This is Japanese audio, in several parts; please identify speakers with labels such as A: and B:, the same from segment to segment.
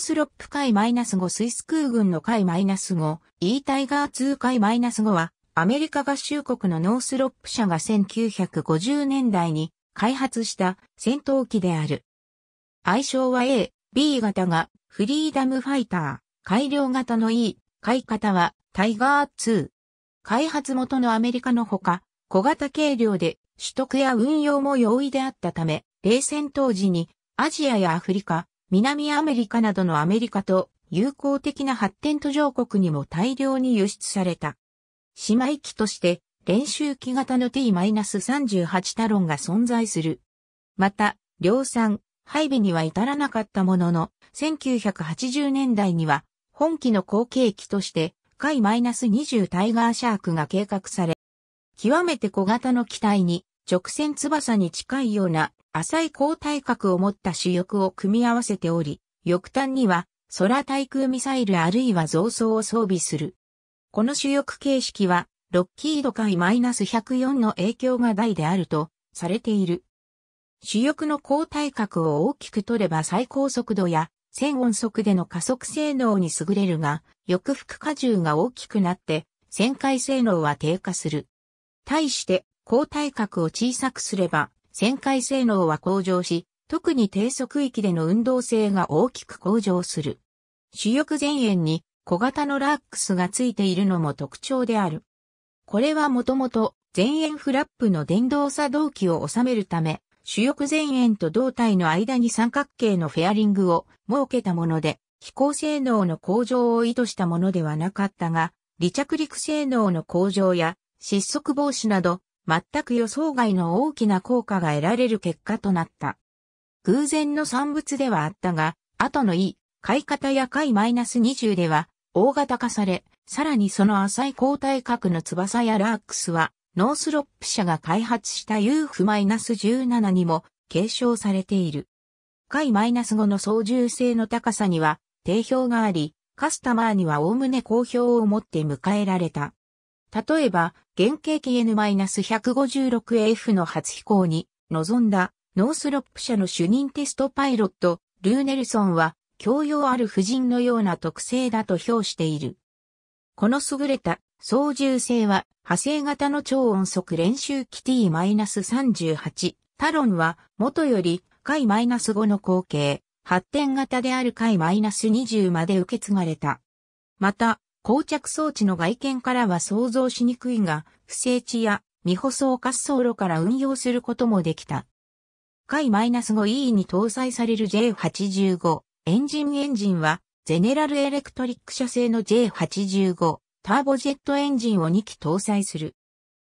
A: スロップ海マイ -5 スイス空軍の海マイナス -5、E タイガー2海マイナス -5 は、アメリカ合衆国のノースロップ社が1950年代に開発した戦闘機である。愛称は A、B 型がフリーダムファイター、改良型の E、買い方はタイガー2。開発元のアメリカのほか、小型軽量で取得や運用も容易であったため、冷戦当時にアジアやアフリカ、南アメリカなどのアメリカと友好的な発展途上国にも大量に輸出された。姉妹機として練習機型の T-38 タロンが存在する。また、量産、配備には至らなかったものの、1980年代には本機の後継機として海 -20 タイガーシャークが計画され、極めて小型の機体に直線翼に近いような浅い高体格を持った主翼を組み合わせており、翼端には空対空ミサイルあるいは増装を装備する。この主翼形式は、ロッキード海 -104 の影響が大であると、されている。主翼の高体格を大きく取れば最高速度や、1000音速での加速性能に優れるが、翼腹荷重が大きくなって、旋回性能は低下する。対して、高体格を小さくすれば、旋回性能は向上し、特に低速域での運動性が大きく向上する。主翼前縁に小型のラックスがついているのも特徴である。これはもともと前縁フラップの電動作動機を収めるため、主翼前縁と胴体の間に三角形のフェアリングを設けたもので、飛行性能の向上を意図したものではなかったが、離着陸性能の向上や失速防止など全く予想外の大きな効果が得られる結果となった。偶然の産物ではあったが、後の E、買い方や買い -20 では、大型化され、さらにその浅い抗体核の翼やラークスは、ノースロップ社が開発した UF-17 にも継承されている。回 -5 の操縦性の高さには定評があり、カスタマーには概ね好評を持って迎えられた。例えば、原型機 N-156AF の初飛行に臨んだノースロップ社の主任テストパイロット、ルーネルソンは、教養ある夫人のような特性だと評している。この優れた操縦性は、派生型の超音速練習機 T-38、タロンは、元より、回 -5 の後継、発展型である回 -20 まで受け継がれた。また、膠着装置の外見からは想像しにくいが、不正地や未舗装滑走路から運用することもできた。回 -5E に搭載される J85 エンジンエンジンは、ゼネラルエレクトリック社製の J85 ターボジェットエンジンを2機搭載する。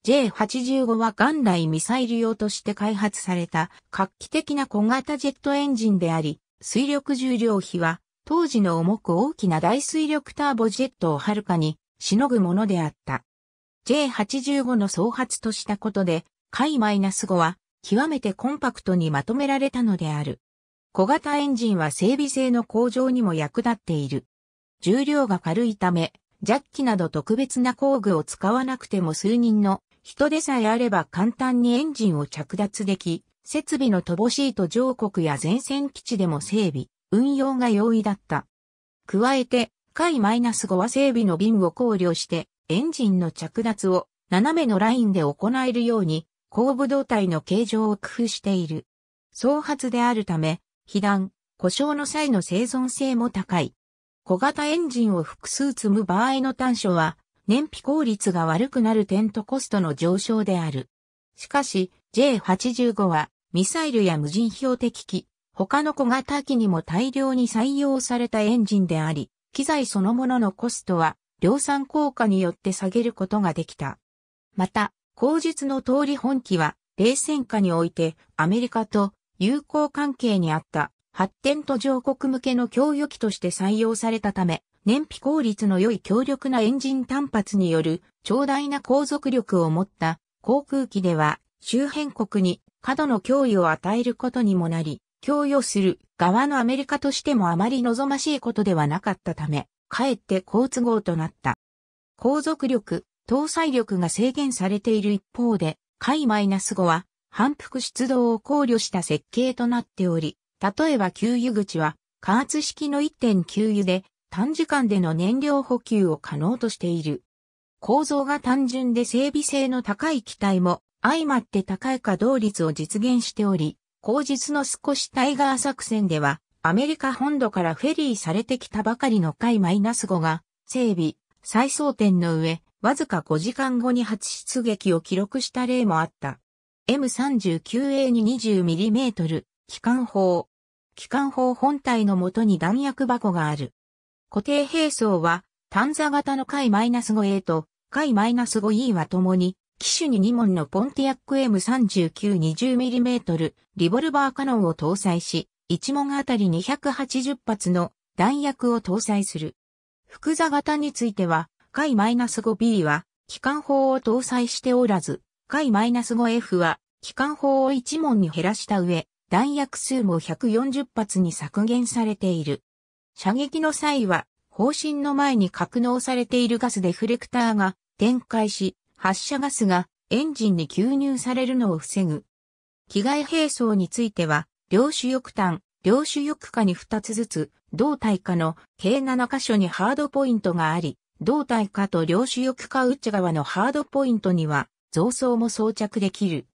A: J85 は元来ミサイル用として開発された画期的な小型ジェットエンジンであり、水力重量比は当時の重く大きな大水力ターボジェットをはるかにしのぐものであった。J85 の総発としたことで、海 -5 は極めてコンパクトにまとめられたのである。小型エンジンは整備性の向上にも役立っている。重量が軽いため、ジャッキなど特別な工具を使わなくても数人の人でさえあれば簡単にエンジンを着脱でき、設備の乏しいと上国や前線基地でも整備運用が容易だった。加えて、回 -5 は整備の便を考慮して、エンジンの着脱を斜めのラインで行えるように、後部胴体の形状を工夫している。総発であるため、被弾、故障の際の生存性も高い。小型エンジンを複数積む場合の短所は、燃費効率が悪くなる点とコストの上昇である。しかし、J85 は、ミサイルや無人標的機、他の小型機にも大量に採用されたエンジンであり、機材そのもののコストは量産効果によって下げることができた。また、口述の通り本機は、冷戦下においてアメリカと友好関係にあった発展途上国向けの供与機として採用されたため、燃費効率の良い強力なエンジン単発による長大な航続力を持った航空機では周辺国に過度の脅威を与えることにもなり、供与する側のアメリカとしてもあまり望ましいことではなかったため、かえって好都合となった。航続力、搭載力が制限されている一方で、海 -5 は反復出動を考慮した設計となっており、例えば給油口は加圧式の1.9油で短時間での燃料補給を可能としている。構造が単純で整備性の高い機体も相まって高い稼働率を実現しており、後日の少しタイガー作戦では、アメリカ本土からフェリーされてきたばかりの海マイナス5が、整備、再装填の上、わずか5時間後に初出撃を記録した例もあった。M39A に 20mm、機関砲。機関砲本体の元に弾薬箱がある。固定兵装は、単座型の海マイナス -5A と、海マイナス -5E は共に、機種に2門のポンティアック M3920mm リボルバーカノンを搭載し、1門あたり280発の弾薬を搭載する。複座型については、ス -5B は、機関砲を搭載しておらず、ス -5F は、機関砲を1門に減らした上、弾薬数も140発に削減されている。射撃の際は、砲身の前に格納されているガスデフレクターが展開し、発射ガスがエンジンに吸入されるのを防ぐ。機外兵装については、両子翼端、両子翼下に2つずつ、胴体下の計7箇所にハードポイントがあり、胴体下と両子翼下内側のハードポイントには、増装も装着できる。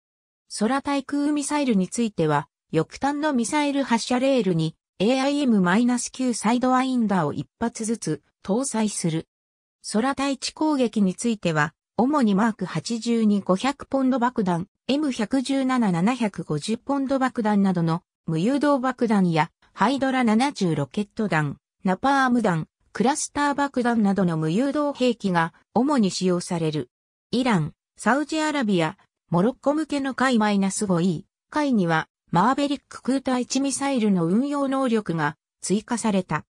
A: 空対空ミサイルについては、翼端のミサイル発射レールに AIM-9 サイドワインダーを一発ずつ搭載する。空対地攻撃については、主にマーク82500ポンド爆弾、M117750 ポンド爆弾などの無誘導爆弾やハイドラ70ロケット弾、ナパーム弾、クラスター爆弾などの無誘導兵器が主に使用される。イラン、サウジアラビア、モロッコ向けの海 -5E、海にはマーベリック空対地ミサイルの運用能力が追加された。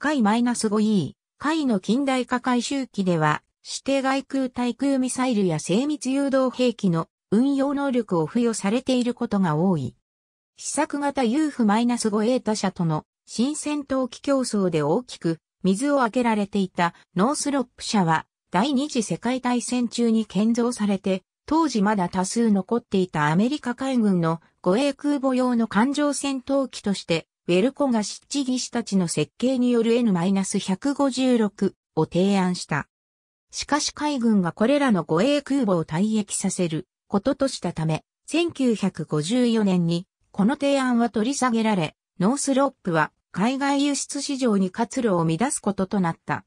A: 海 -5E、海の近代化改修期では指定外空対空ミサイルや精密誘導兵器の運用能力を付与されていることが多い。試作型 UF-5A 他社との新戦闘機競争で大きく水を開けられていたノースロップ社は第二次世界大戦中に建造されて当時まだ多数残っていたアメリカ海軍の護衛空母用の艦上戦闘機としてウェルコが湿地技師たちの設計による N-156 を提案した。しかし海軍がこれらの護衛空母を退役させることとしたため、1954年にこの提案は取り下げられ、ノースロップは海外輸出市場に活路を乱すこととなった。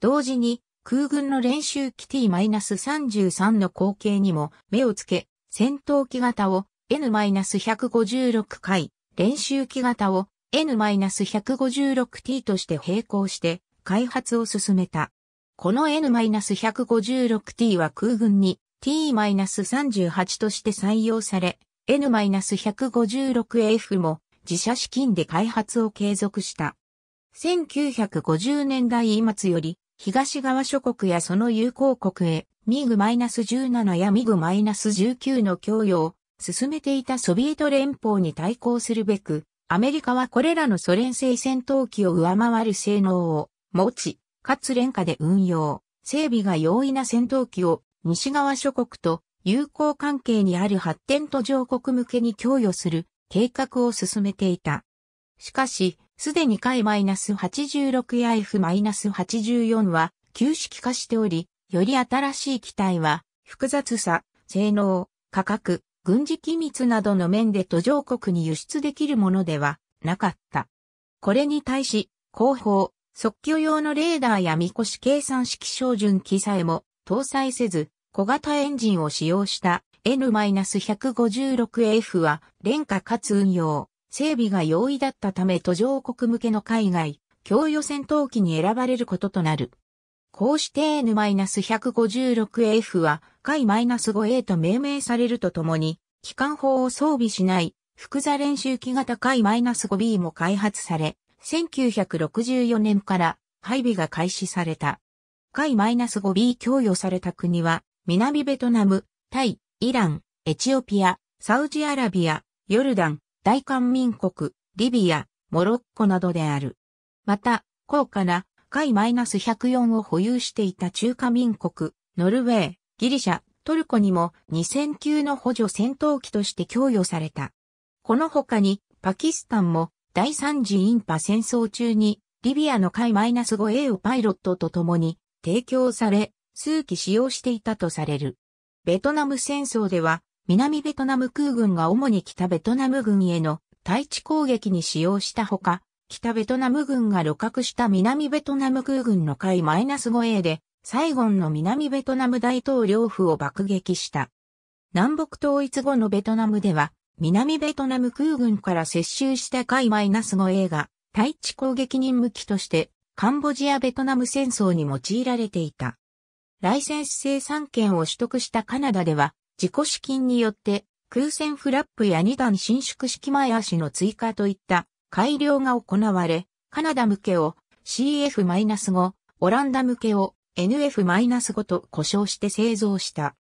A: 同時に空軍の練習機 T-33 の後継にも目をつけ、戦闘機型を N-156 回、練習機型を N-156T として並行して開発を進めた。この N-156T は空軍に T-38 として採用され、N-156AF も自社資金で開発を継続した。1950年代末より東側諸国やその友好国へミグ -17 やミグ -19 の供与を進めていたソビエト連邦に対抗するべく、アメリカはこれらのソ連製戦闘機を上回る性能を持ち、かつ廉価で運用、整備が容易な戦闘機を西側諸国と友好関係にある発展途上国向けに供与する計画を進めていた。しかし、すでに回 -86 や F-84 は旧式化しており、より新しい機体は複雑さ、性能、価格、軍事機密などの面で途上国に輸出できるものではなかった。これに対し、広報、即興用のレーダーや見越し計算式照準機さえも搭載せず、小型エンジンを使用した N-156F は廉価かつ運用、整備が容易だったため途上国向けの海外、供与戦闘機に選ばれることとなる。こうして N-156F は海 -5A と命名されるとともに、機関砲を装備しない、複座練習機型海 -5B も開発され、1964年から配備が開始された。海5 b 供与された国は、南ベトナム、タイ、イラン、エチオピア、サウジアラビア、ヨルダン、大韓民国、リビア、モロッコなどである。また、高価な海1 0 4を保有していた中華民国、ノルウェー、ギリシャ、トルコにも2000級の補助戦闘機として供与された。この他に、パキスタンも第3次インパ戦争中に、リビアの海 -5A をパイロットと共に提供され、数機使用していたとされる。ベトナム戦争では、南ベトナム空軍が主に北ベトナム軍への対地攻撃に使用したほか、北ベトナム軍が露獲した南ベトナム空軍の海 -5A で、サイゴンの南ベトナム大統領府を爆撃した。南北統一後のベトナムでは、南ベトナム空軍から接収した海 -5A が、対地攻撃任務機として、カンボジア・ベトナム戦争に用いられていた。ライセンス生産権を取得したカナダでは、自己資金によって、空戦フラップや2段伸縮式前足の追加といった改良が行われ、カナダ向けを CF-5、オランダ向けを NF-5 と呼称して製造した。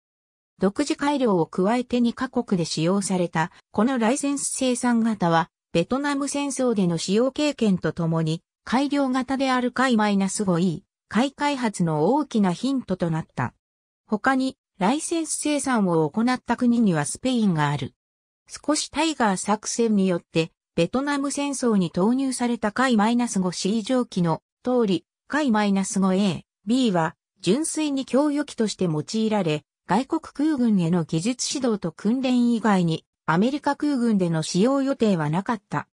A: 独自改良を加えて2カ国で使用された、このライセンス生産型は、ベトナム戦争での使用経験とともに、改良型である海 -5E、海開発の大きなヒントとなった。他に、ライセンス生産を行った国にはスペインがある。少しタイガー作戦によって、ベトナム戦争に投入された海 -5C 蒸気の通り、海 -5A、B は純粋に供与機として用いられ、外国空軍への技術指導と訓練以外に、アメリカ空軍での使用予定はなかった。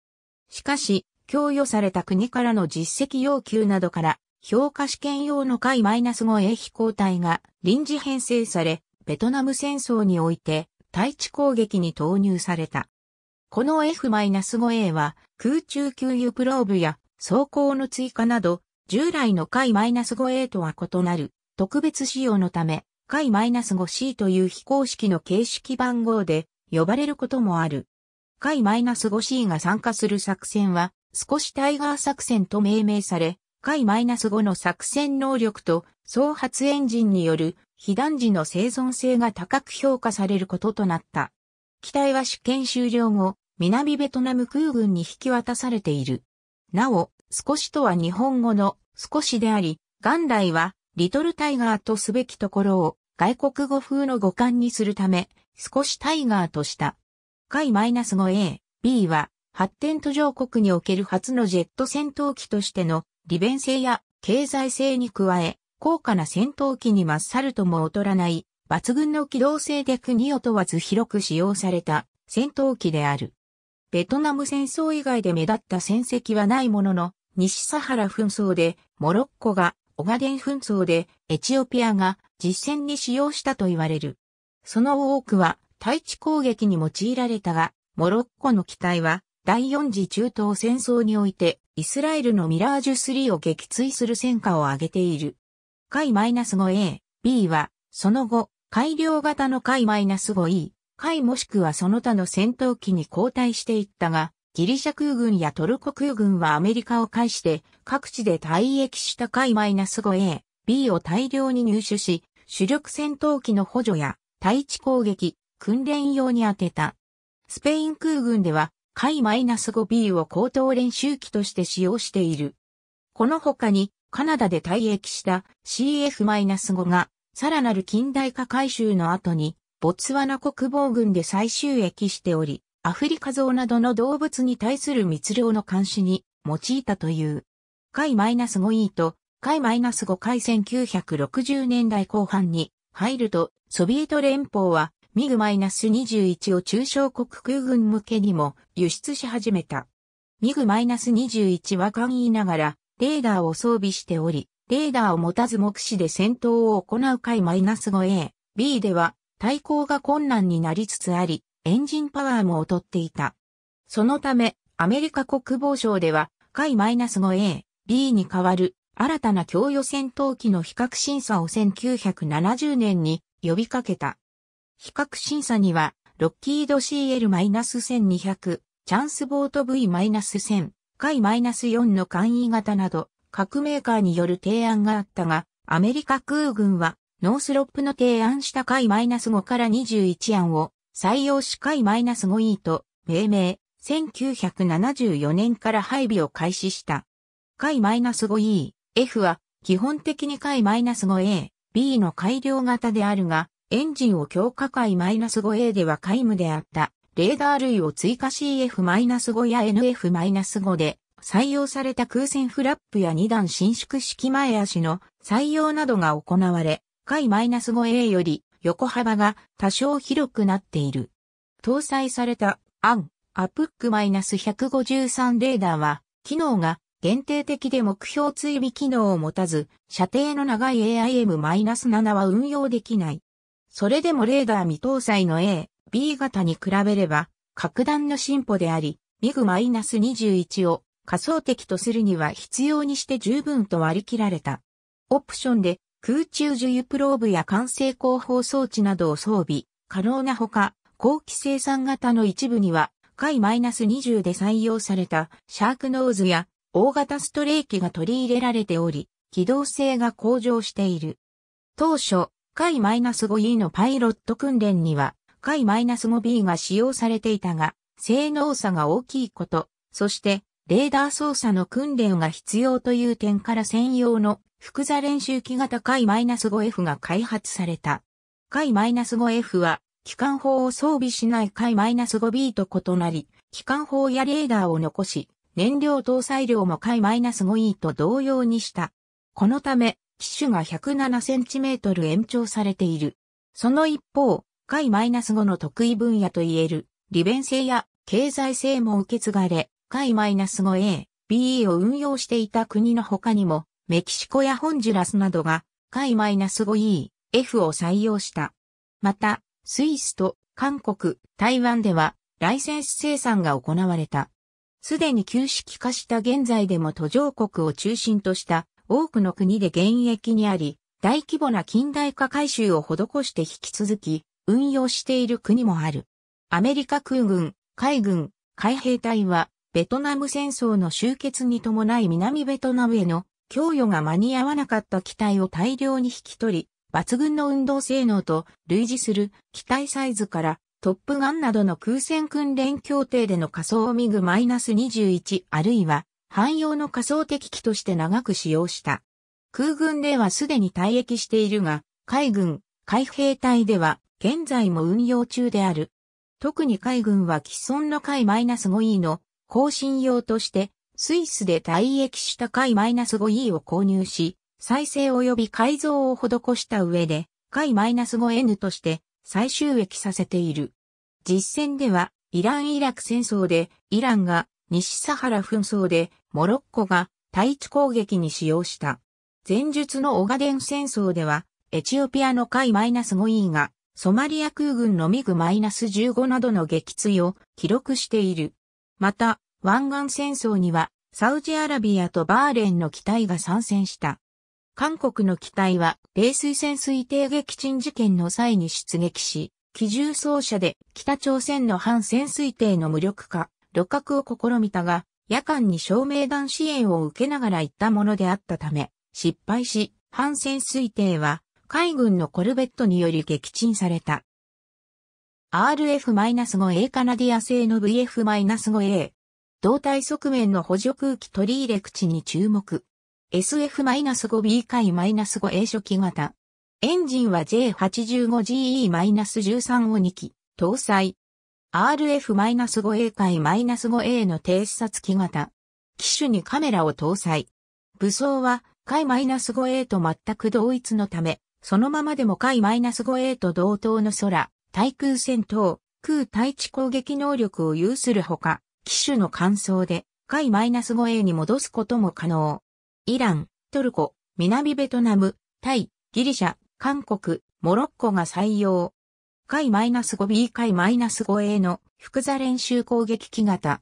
A: しかし、供与された国からの実績要求などから、評価試験用の海 -5 A 飛行隊が臨時編成され、ベトナム戦争において、対地攻撃に投入された。この F-5A は、空中給油プローブや装甲の追加など、従来の海 -5A とは異なる特別仕様のため、解 -5C という非公式の形式番号で呼ばれることもある。解 -5C が参加する作戦は少しタイガー作戦と命名され、解 -5 の作戦能力と総発エンジンによる被弾時の生存性が高く評価されることとなった。機体は試験終了後、南ベトナム空軍に引き渡されている。なお、少しとは日本語の少しであり、元来はリトルタイガーとすべきところを外国語風の語感にするため、少しタイガーとした。海 -5A、B は発展途上国における初のジェット戦闘機としての利便性や経済性に加え、高価な戦闘機にまっさるとも劣らない、抜群の機動性で国を問わず広く使用された戦闘機である。ベトナム戦争以外で目立った戦績はないものの、西サハラ紛争でモロッコがオガデン紛争でエチオピアが実戦に使用したと言われる。その多くは対地攻撃に用いられたが、モロッコの機体は第四次中東戦争においてイスラエルのミラージュ3を撃墜する戦果を上げている。海 -5A、B はその後改良型の海 -5E、海もしくはその他の戦闘機に交代していったが、ギリシャ空軍やトルコ空軍はアメリカを介して各地で退役した海 -5A、B を大量に入手し、主力戦闘機の補助や対地攻撃、訓練用に充てた。スペイン空軍では、海 -5B を高等練習機として使用している。この他に、カナダで退役した CF-5 が、さらなる近代化改修の後に、ボツワナ国防軍で再収益しており、アフリカゾウなどの動物に対する密漁の監視に用いたという。海 -5E と海 -5 回1960年代後半に入るとソビエト連邦はミグ -21 を中小国空軍向けにも輸出し始めた。ミグ -21 は簡易ながらレーダーを装備しており、レーダーを持たず目視で戦闘を行う海 -5A、B では対抗が困難になりつつあり、エンジンパワーも劣っていた。そのため、アメリカ国防省では、海 -5A、B に代わる新たな供与戦闘機の比較審査を1970年に呼びかけた。比較審査には、ロッキード CL-1200、チャンスボート V-1000、海 -4 の簡易型など、各メーカーによる提案があったが、アメリカ空軍は、ノースロップの提案した海 -5 から21案を採用マイナス -5E と命名、1974年から配備を開始した。マイナス -5E、F は基本的にマイナス -5A、B の改良型であるが、エンジンを強化マイナス -5A では皆無であった。レーダー類を追加 CF-5 や NF-5 で採用された空戦フラップや2段伸縮式前足の採用などが行われ、ス -5A より横幅が多少広くなっている。搭載されたアン、アプック -153 レーダーは、機能が限定的で目標追尾機能を持たず、射程の長い AIM-7 は運用できない。それでもレーダー未搭載の A、B 型に比べれば、格段の進歩であり、m i g -21 を仮想敵とするには必要にして十分と割り切られた。オプションで空中受油プローブや管制広報装置などを装備、可能なほか、後期生産型の一部には、回 -20 で採用されたシャークノーズや大型ストレーキが取り入れられており、機動性が向上している。当初、回 -5E のパイロット訓練には、回 -5B が使用されていたが、性能差が大きいこと、そして、レーダー操作の訓練が必要という点から専用の複座練習機型解 -5F が開発された。解 -5F は、機関砲を装備しない解 -5B と異なり、機関砲やレーダーを残し、燃料搭載量も解 -5E と同様にした。このため、機種が 107cm 延長されている。その一方、解 -5 の得意分野といえる、利便性や経済性も受け継がれ、解 -5A、BE を運用していた国の他にも、メキシコやホンジュラスなどが、海 -5E、F を採用した。また、スイスと韓国、台湾では、ライセンス生産が行われた。すでに旧式化した現在でも途上国を中心とした多くの国で現役にあり、大規模な近代化改修を施して引き続き運用している国もある。アメリカ空軍、海軍、海兵隊はベトナム戦争の終結に伴い南ベトナムへの供与が間に合わなかった機体を大量に引き取り、抜群の運動性能と類似する機体サイズからトップガンなどの空戦訓練協定での仮想ミグ -21 あるいは汎用の仮想敵機として長く使用した。空軍ではすでに退役しているが、海軍、海兵隊では現在も運用中である。特に海軍は既存の海 -5E の更新用としてスイスで体液種高い -5E を購入し、再生及び改造を施した上で、解 -5N として再収益させている。実践では、イラン・イラク戦争で、イランが西サハラ紛争で、モロッコが対地攻撃に使用した。前述のオガデン戦争では、エチオピアの海 -5E が、ソマリア空軍のミグ -15 などの撃墜を記録している。また、湾岸戦争には、サウジアラビアとバーレンの機体が参戦した。韓国の機体は、冷水潜水艇撃沈事件の際に出撃し、機銃装射で北朝鮮の反潜水艇の無力化、旅獲を試みたが、夜間に照明弾支援を受けながら行ったものであったため、失敗し、反潜水艇は、海軍のコルベットにより撃沈された。RF-5A カナディア製の VF-5A 胴体側面の補助空気取り入れ口に注目。SF-5B 回 -5A 初期型。エンジンは J85GE-13 を2機、搭載。RF-5A 回 -5A の偵察機型。機種にカメラを搭載。武装は、回 -5A と全く同一のため、そのままでも回 -5A と同等の空、対空戦闘、空対地攻撃能力を有するほか、機種の乾燥で、回 -5A に戻すことも可能。イラン、トルコ、南ベトナム、タイ、ギリシャ、韓国、モロッコが採用。回 -5B 回 -5A の複座練習攻撃機型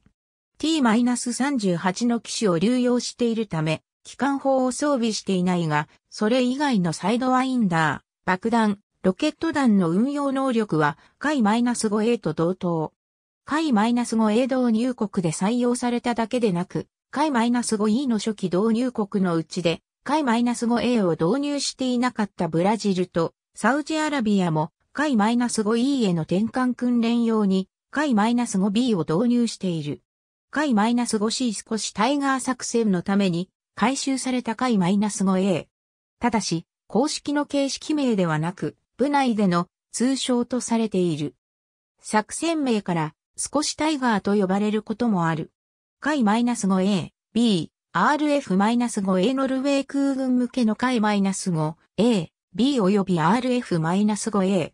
A: T-38 の機種を流用しているため、機関砲を装備していないが、それ以外のサイドワインダー、爆弾、ロケット弾の運用能力は回 -5A と同等。解 -5A 導入国で採用されただけでなく、解 -5E の初期導入国のうちで、解 -5A を導入していなかったブラジルと、サウジアラビアも、解 -5E への転換訓練用に、解 -5B を導入している。解 -5C 少しタイガー作戦のために、回収された解 -5A。ただし、公式の形式名ではなく、部内での通称とされている。作戦名から少しタイガーと呼ばれることもある。海 -5A、B、RF-5A ノルウェー空軍向けの海 -5A、B 及び RF-5A。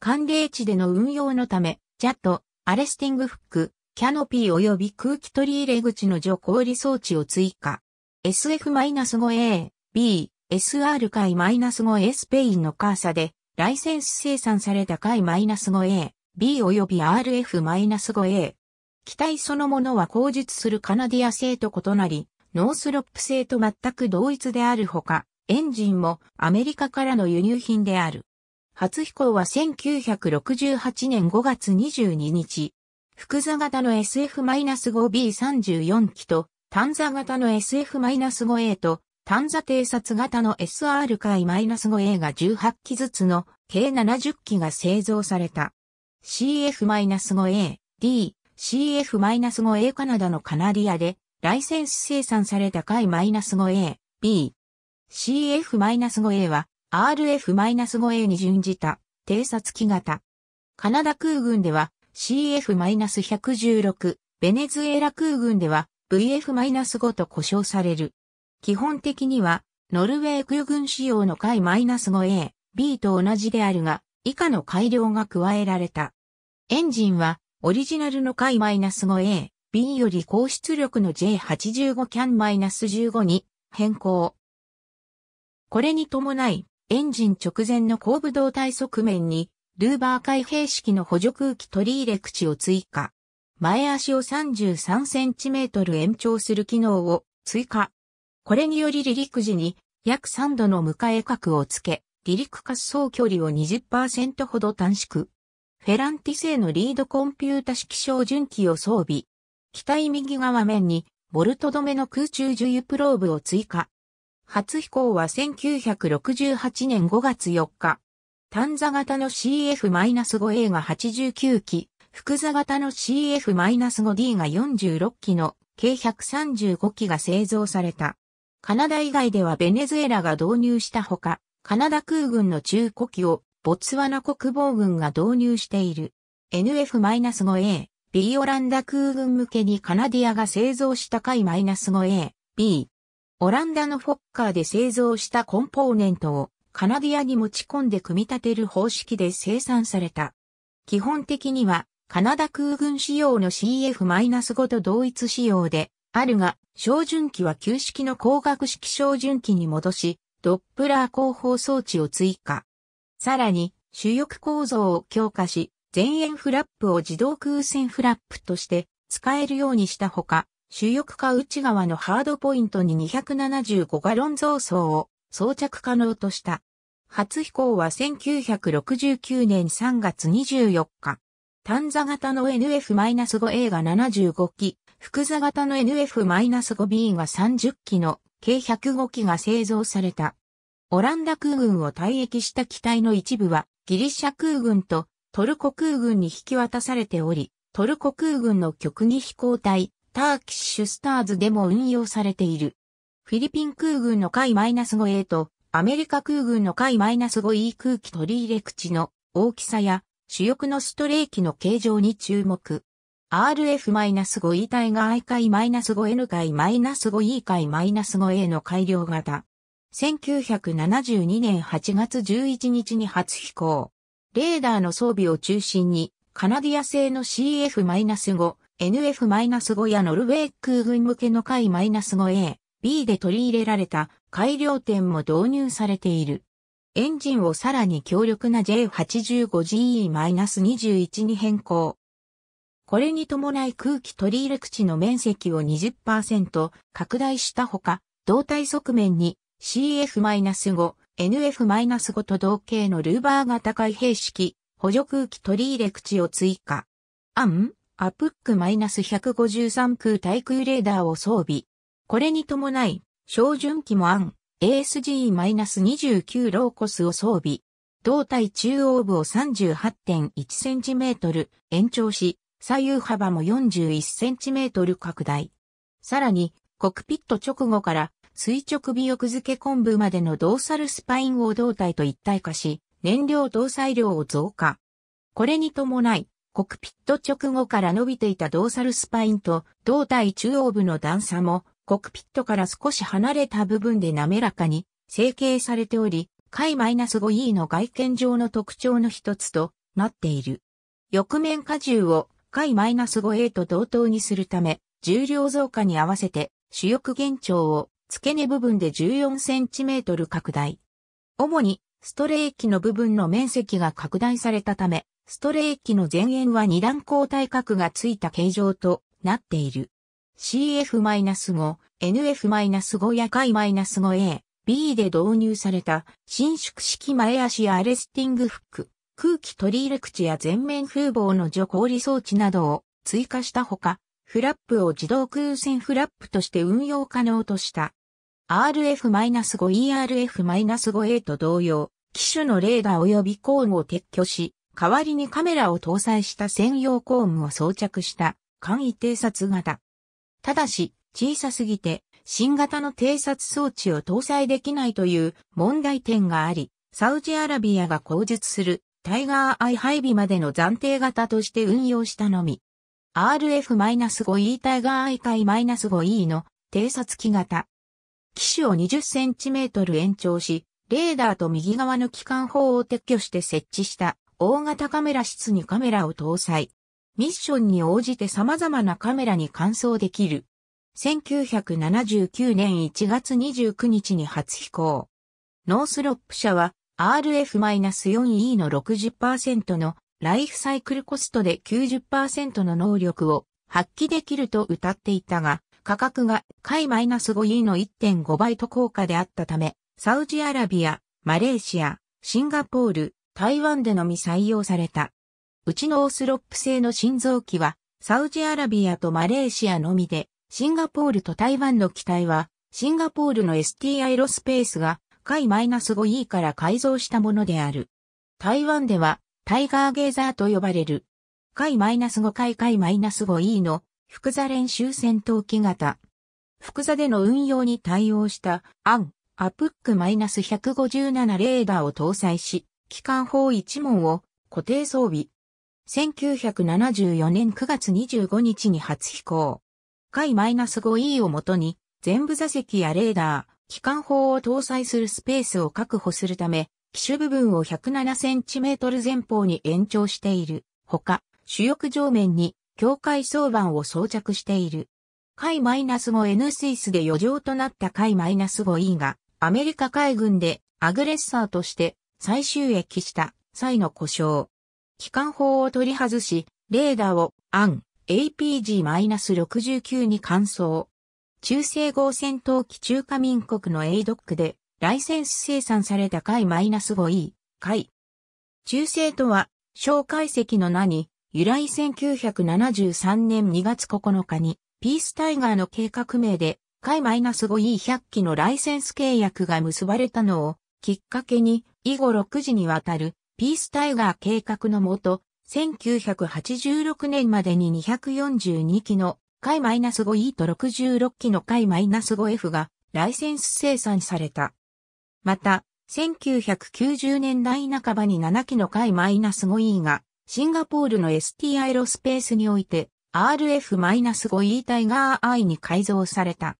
A: 寒冷地での運用のため、ジャット、アレスティングフック、キャノピー及び空気取り入れ口の除リ装置を追加。SF-5A、B、SR 海 -5A スペインのカーサで、ライセンス生産された海 -5A、B 及び RF-5A。機体そのものは口述するカナディア製と異なり、ノースロップ製と全く同一であるほか、エンジンもアメリカからの輸入品である。初飛行は1968年5月22日、複座型の SF-5B34 機と、単座型の SF-5A と、単座偵察型の SR 回 -5A が18機ずつの計70機が製造された。CF-5A、D、CF-5A カナダのカナリアで、ライセンス生産された回 -5A、B。CF-5A は RF-5A に準じた偵察機型。カナダ空軍では CF-116、ベネズエラ空軍では VF-5 と呼称される。基本的にはノルウェー空軍仕様の回 -5A、B と同じであるが、以下の改良が加えられた。エンジンは、オリジナルの回 -5A、B より高出力の J85 キャン -15 に変更。これに伴い、エンジン直前の後部胴体側面に、ルーバー開閉式の補助空気取り入れ口を追加。前足を 33cm 延長する機能を追加。これにより離陸時に約3度の迎え角をつけ、離陸滑走距離を20%ほど短縮。フェランティ製のリードコンピュータ式小準機を装備。機体右側面にボルト止めの空中重油プローブを追加。初飛行は1968年5月4日。短座型の CF-5A が89機、複座型の CF-5D が46機の計135機が製造された。カナダ以外ではベネズエラが導入したほか、カナダ空軍の中古機をボツワナ国防軍が導入している NF-5A、B オランダ空軍向けにカナディアが製造した海 -5A、B オランダのフォッカーで製造したコンポーネントをカナディアに持ち込んで組み立てる方式で生産された。基本的にはカナダ空軍仕様の CF-5 と同一仕様であるが、照準器は旧式の光学式照準器に戻し、ドップラー広報装置を追加。さらに、主翼構造を強化し、前円フラップを自動空線フラップとして使えるようにしたほか、主翼か内側のハードポイントに275ガロン増装を装着可能とした。初飛行は1969年3月24日。単座型の NF-5A が75機、複座型の NF-5B が30機の計105機が製造された。オランダ空軍を退役した機体の一部はギリシャ空軍とトルコ空軍に引き渡されており、トルコ空軍の極技飛行隊、ターキッシュスターズでも運用されている。フィリピン空軍の海 -5A とアメリカ空軍の海 -5E 空気取り入れ口の大きさや主翼のストレーキの形状に注目。RF-5E 体が I 回 -5N 回 -5E 回 -5A の改良型。1972年8月11日に初飛行。レーダーの装備を中心に、カナディア製の CF-5、NF-5 やノルウェー空軍向けの回 -5A、B で取り入れられた改良点も導入されている。エンジンをさらに強力な J85GE-21 に変更。これに伴い空気取り入れ口の面積を20%拡大したほか、胴体側面に CF-5、NF-5 と同型のルーバー型開閉式補助空気取り入れ口を追加。アン、アプック -153 空対空レーダーを装備。これに伴い、照準機もアン、ASG-29 ローコスを装備。胴体中央部を 38.1cm 延長し、左右幅も 41cm 拡大。さらに、コクピット直後から垂直尾翼付け昆布までのドーサルスパインを胴体と一体化し、燃料搭載量を増加。これに伴い、コクピット直後から伸びていたドーサルスパインと胴体中央部の段差も、コクピットから少し離れた部分で滑らかに成形されており、ス -5E の外見上の特徴の一つとなっている。翼面荷重を回 -5A と同等にするため、重量増加に合わせて主翼現長を付け根部分で 14cm 拡大。主にストレー機の部分の面積が拡大されたため、ストレー機の前縁は二段交代角がついた形状となっている。CF-5、NF-5 や回 -5A、B で導入された伸縮式前足やレスティングフック、空気取り入れ口や全面風防の除氷装置などを追加したほか、フラップを自動空船フラップとして運用可能とした。RF-5ERF-5A と同様、機種のレーダー及び工具を撤去し、代わりにカメラを搭載した専用工具を装着した簡易偵察型。ただし、小さすぎて、新型の偵察装置を搭載できないという問題点があり、サウジアラビアが口述するタイガーアイ配備までの暫定型として運用したのみ。RF-5E タイガーアイ界 -5E の偵察機型。機種を 20cm 延長し、レーダーと右側の機関砲を撤去して設置した大型カメラ室にカメラを搭載。ミッションに応じて様々なカメラに換装できる。1979年1月29日に初飛行。ノースロップ社は RF-4E の60%のライフサイクルコストで90%の能力を発揮できると謳っていたが、価格が海 -5E の1.5倍と高価であったため、サウジアラビア、マレーシア、シンガポール、台湾でのみ採用された。うちのオースロップ製の心臓機は、サウジアラビアとマレーシアのみで、シンガポールと台湾の機体は、シンガポールの ST i ロスペースが回 -5E から改造したものである。台湾では、タイガーゲーザーと呼ばれる。回 -5 回回 -5E の複座練習戦闘機型。複座での運用に対応したアン、アプック -157 レーダーを搭載し、機関砲一門を固定装備。1974年9月25日に初飛行。回 -5E をもとに、全部座席やレーダー、機関砲を搭載するスペースを確保するため、機種部分を 107cm 前方に延長している。ほか、主翼上面に境界装板を装着している。海 -5N スイスで余剰となった海 -5E がアメリカ海軍でアグレッサーとして最終駅した際の故障。機関砲を取り外し、レーダーをアン APG-69 に換装。中西合戦闘機中華民国の A ドックで、ライセンス生産された回 -5E、回。中西とは、小解析の名に、由来1973年2月9日に、ピースタイガーの計画名で、回 -5E100 機のライセンス契約が結ばれたのを、きっかけに、以後6時にわたる、ピースタイガー計画のもと、1986年までに242機の解 -5E と66機の解 -5F がライセンス生産された。また、1990年代半ばに7機の解 -5E がシンガポールの ST アイロスペースにおいて RF-5E タイガー I に改造された。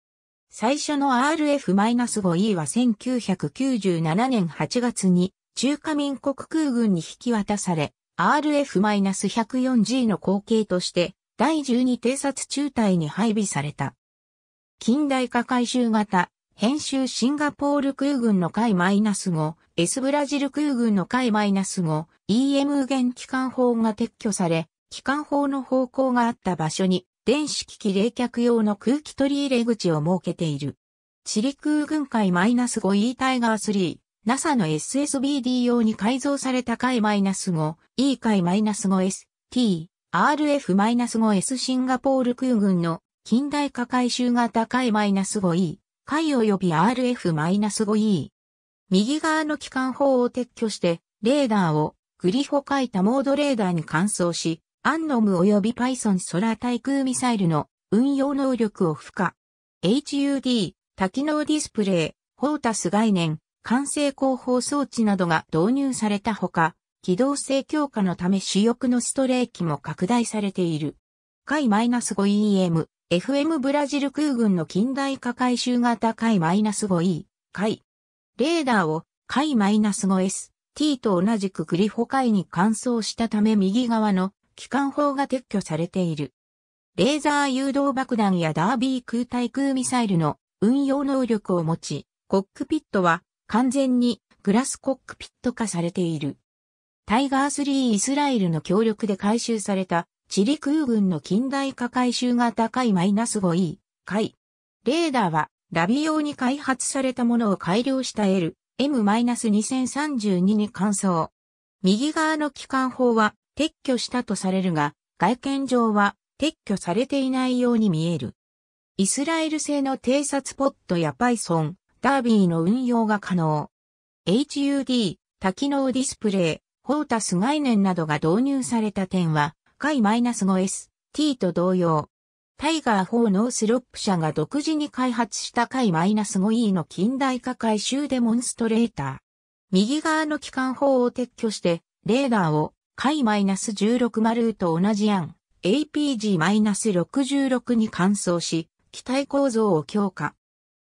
A: 最初の RF-5E は1997年8月に中華民国空軍に引き渡され、RF-104G の後継として第12偵察中隊に配備された。近代化回収型、編集シンガポール空軍の海 -5、S ブラジル空軍の海 -5、EM 原機関砲が撤去され、機関砲の方向があった場所に、電子機器冷却用の空気取り入れ口を設けている。チリ空軍海 -5E タイガー3、NASA の SSBD 用に改造された海 -5E 海 -5ST RF-5S シンガポール空軍の近代化回収型海 -5E、海及び RF-5E。右側の機関砲を撤去して、レーダーをグリフォいたモードレーダーに換装し、アンノム及びパイソン空対空ミサイルの運用能力を付加。HUD、多機能ディスプレイ、ホータス概念、完成広報装置などが導入されたほか、機動性強化のため主翼のストレーキも拡大されている。海 -5EM、FM ブラジル空軍の近代化回収型海 -5E、海。レーダーを海 -5S、T と同じくグリフォ海に乾燥したため右側の機関砲が撤去されている。レーザー誘導爆弾やダービー空対空ミサイルの運用能力を持ち、コックピットは完全にグラスコックピット化されている。タイガースリーイスラエルの協力で回収された、チリ空軍の近代化回収が高いマイナス 5E、回。レーダーは、ラビ用に開発されたものを改良した L、M-2032 に換装。右側の機関砲は撤去したとされるが、外見上は撤去されていないように見える。イスラエル製の偵察ポットや Python、ダービーの運用が可能。HUD、多機能ディスプレイ、ホータス概念などが導入された点は、解 -5ST と同様。タイガー4ノースロップ社が独自に開発した解 -5E の近代化回収デモンストレーター。右側の機関砲を撤去して、レーダーを解 -160 と同じ案 APG-66 に換装し、機体構造を強化。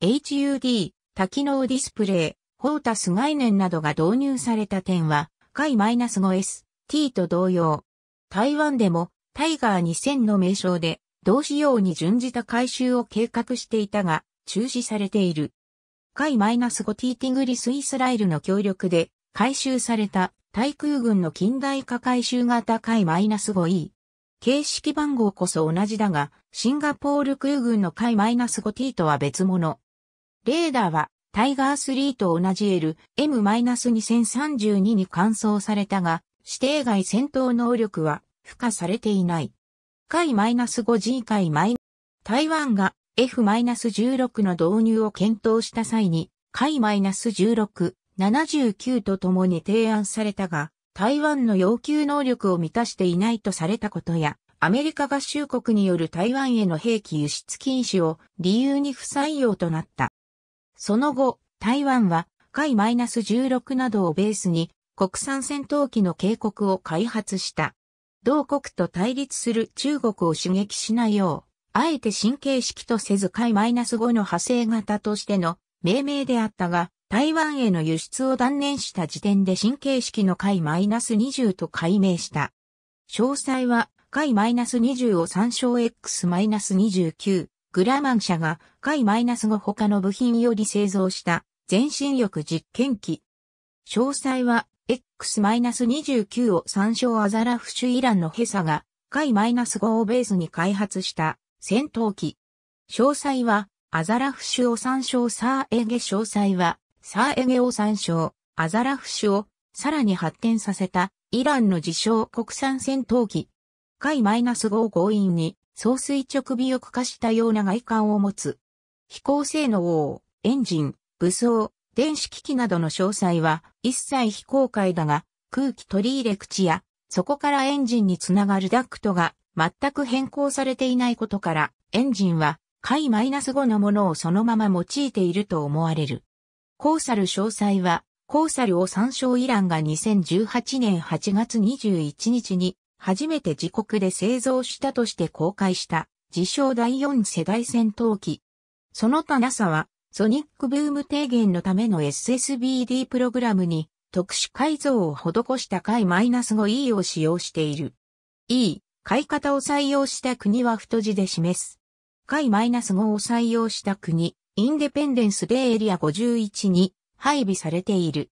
A: HUD、多機能ディスプレイ、ホータス概念などが導入された点は、解 -5ST と同様。台湾でもタイガー2000の名称で同仕様に準じた回収を計画していたが中止されている。解 -5T ティグリス・イスラエルの協力で回収された対空軍の近代化回収型解 -5E。形式番号こそ同じだが、シンガポール空軍の解 -5T とは別物。レーダーはタイガー3と同じ LM-2032 に換装されたが、指定外戦闘能力は付加されていない。海 -5G 回台湾が F-16 の導入を検討した際に、海 -16、79と共に提案されたが、台湾の要求能力を満たしていないとされたことや、アメリカ合衆国による台湾への兵器輸出禁止を理由に不採用となった。その後、台湾は、海 -16 などをベースに、国産戦闘機の警告を開発した。同国と対立する中国を刺激しないよう、あえて神経式とせず海 -5 の派生型としての命名であったが、台湾への輸出を断念した時点で神経式の海 -20 と改名した。詳細は、海 -20 を参照 X-29 グラマン社がス -5 他の部品より製造した全身力実験機。詳細は X-29 を参照アザラフシュイランのヘサがス -5 をベースに開発した戦闘機。詳細はアザラフシュを参照サーエゲ詳細はサーエゲを参照アザラフシュをさらに発展させたイランの自称国産戦闘機。解 -5 強引に総垂直尾翼化したような外観を持つ。飛行性能を、エンジン、武装、電子機器などの詳細は一切非公開だが、空気取り入れ口や、そこからエンジンにつながるダクトが全く変更されていないことから、エンジンは、解 -5 のものをそのまま用いていると思われる。コーサル詳細は、コーサルを参照イランが2018年8月21日に初めて自国で製造したとして公開した自称第4世代戦闘機。その他 NASA はソニックブーム低減のための SSBD プログラムに特殊改造を施したス -5E を使用している。E、買い方を採用した国は太字で示す。ス -5 を採用した国、インデペンデンスデーエリア51に配備されている。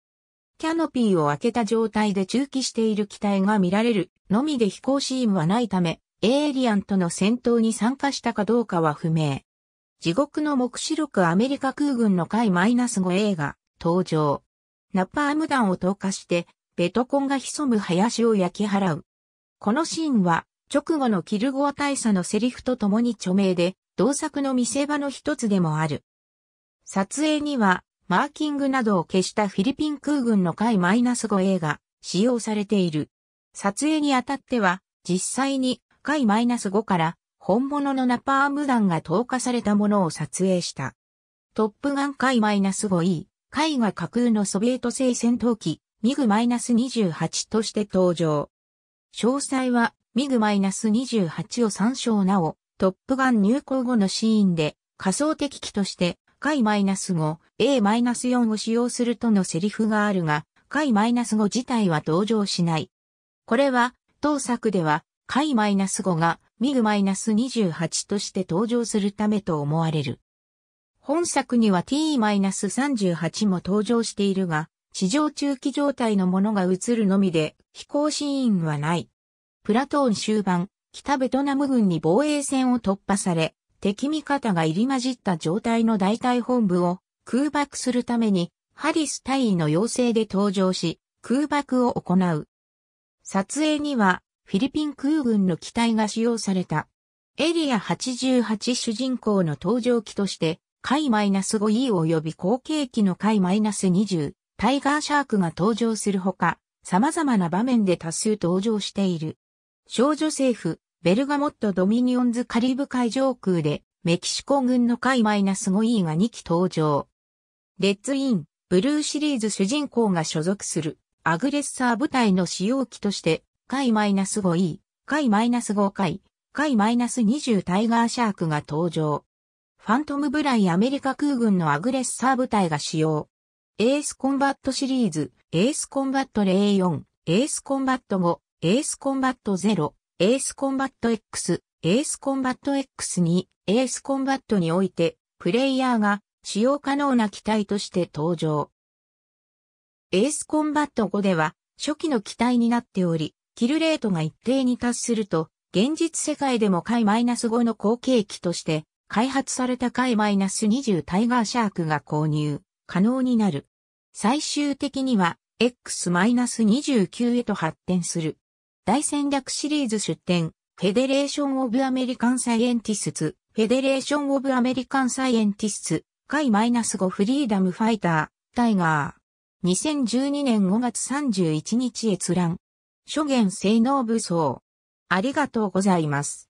A: キャノピーを開けた状態で駐機している機体が見られるのみで飛行シーンはないため、エイリアンとの戦闘に参加したかどうかは不明。地獄の目視録アメリカ空軍の回 -5A が登場。ナッパーム弾を投下して、ベトコンが潜む林を焼き払う。このシーンは、直後のキルゴア大佐のセリフと共に著名で、同作の見せ場の一つでもある。撮影には、マーキングなどを消したフィリピン空軍の海 -5A が使用されている。撮影にあたっては、実際に海 -5 から本物のナパーム弾が投下されたものを撮影した。トップガン海 -5E、海が架空のソビエト製戦闘機、ミグ -28 として登場。詳細は、ミグ -28 を参照なお、トップガン入港後のシーンで仮想敵機として解 -5A-4 を使用するとのセリフがあるが、解 -5 自体は登場しない。これは、当作では、解 -5 がミグ g 2 8として登場するためと思われる。本作には T-38 も登場しているが、地上中期状態のものが映るのみで、飛行シーンはない。プラトーン終盤、北ベトナム軍に防衛線を突破され、敵味方が入り混じった状態の大隊本部を空爆するために、ハリス隊員の要請で登場し、空爆を行う。撮影には、フィリピン空軍の機体が使用された。エリア88主人公の登場機として、海 -5E 及び後継機の海 -20、タイガーシャークが登場するほか、様々な場面で多数登場している。少女政府、ベルガモット・ドミニオンズ・カリブ海上空で、メキシコ軍の海 -5E が2機登場。レッツ・イン、ブルーシリーズ主人公が所属する、アグレッサー部隊の使用機として、海 -5E、海 -5 海、海 -20 タイガーシャークが登場。ファントム・ブライアメリカ空軍のアグレッサー部隊が使用。エースコンバットシリーズ、エースコンバット04、エースコンバット5、エースコンバット0、エースコンバット X、エースコンバット X に、エースコンバットにおいて、プレイヤーが使用可能な機体として登場。エースコンバット5では、初期の機体になっており、キルレートが一定に達すると、現実世界でも回 -5 の後継機として、開発された回 -20 タイガーシャークが購入、可能になる。最終的には、X-29 へと発展する。大戦略シリーズ出展、フェデレーション・オブ・アメリカン・サイエンティスツ、フェデレーション・オブ・アメリカン・サイエンティスツ、回マイナス5フリーダム・ファイター、タイガー。2012年5月31日閲覧。諸元性能武装。ありがとうございます。